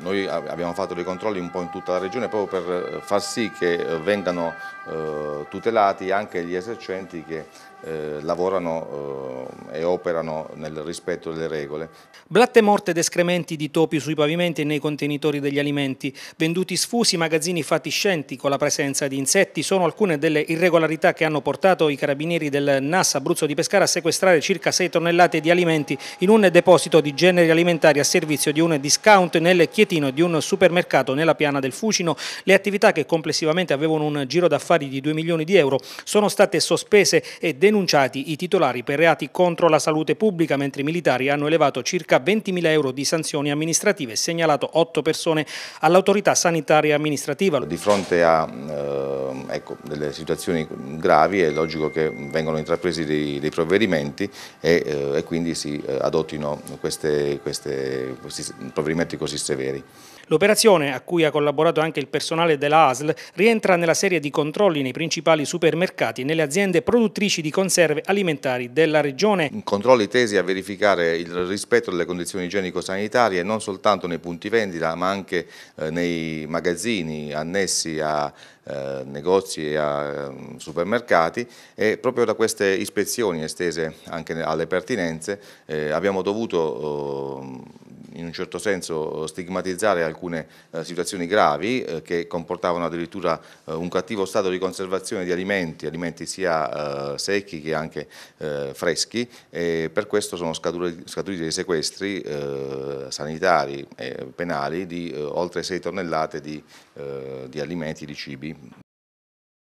noi abbiamo fatto dei controlli un po' in tutta la regione proprio per eh, far sì che eh, vengano eh, tutelati anche gli esercenti che lavorano e operano nel rispetto delle regole. Blatte morte ed escrementi di topi sui pavimenti e nei contenitori degli alimenti, venduti sfusi magazzini fatiscenti con la presenza di insetti sono alcune delle irregolarità che hanno portato i carabinieri del NAS Abruzzo di Pescara a sequestrare circa 6 tonnellate di alimenti in un deposito di generi alimentari a servizio di un discount nelle Chieti Fiorentino di un supermercato nella piana del Fucino. Le attività che complessivamente avevano un giro d'affari di 2 milioni di euro sono state sospese e denunciati i titolari per reati contro la salute pubblica, mentre i militari hanno elevato circa mila euro di sanzioni amministrative e segnalato 8 persone all'autorità sanitaria amministrativa. Di fronte a eh, ecco, delle situazioni gravi è logico che vengano intrapresi dei, dei provvedimenti e, eh, e, quindi si eh, adottino queste, queste, questi provvedimenti così severi. L'operazione, a cui ha collaborato anche il personale della ASL, rientra nella serie di controlli nei principali supermercati e nelle aziende produttrici di conserve alimentari della regione. Controlli tesi a verificare il rispetto delle condizioni igienico-sanitarie non soltanto nei punti vendita ma anche eh, nei magazzini annessi a eh, negozi e a um, supermercati e proprio da queste ispezioni estese anche alle pertinenze eh, abbiamo dovuto oh, in un certo senso eh, stigmatizzare alcune eh, situazioni gravi eh, che comportavano addirittura un cattivo stato di conservazione di alimenti, alimenti sia secchi che anche freschi e per questo sono scaturiti dei sequestri sanitari e penali di oltre 6 tonnellate di, di alimenti, di cibi.